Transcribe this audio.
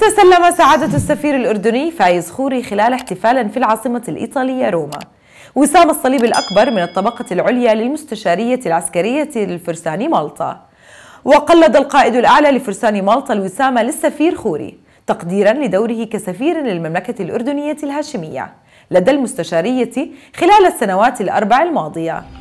تسلم سعادة السفير الأردني فايز خوري خلال احتفال في العاصمة الإيطالية روما وسام الصليب الأكبر من الطبقة العليا للمستشارية العسكرية للفرسان مالطا وقلد القائد الأعلى لفرسان مالطا الوسام للسفير خوري تقديرا لدوره كسفير للمملكة الأردنية الهاشمية لدى المستشارية خلال السنوات الأربع الماضية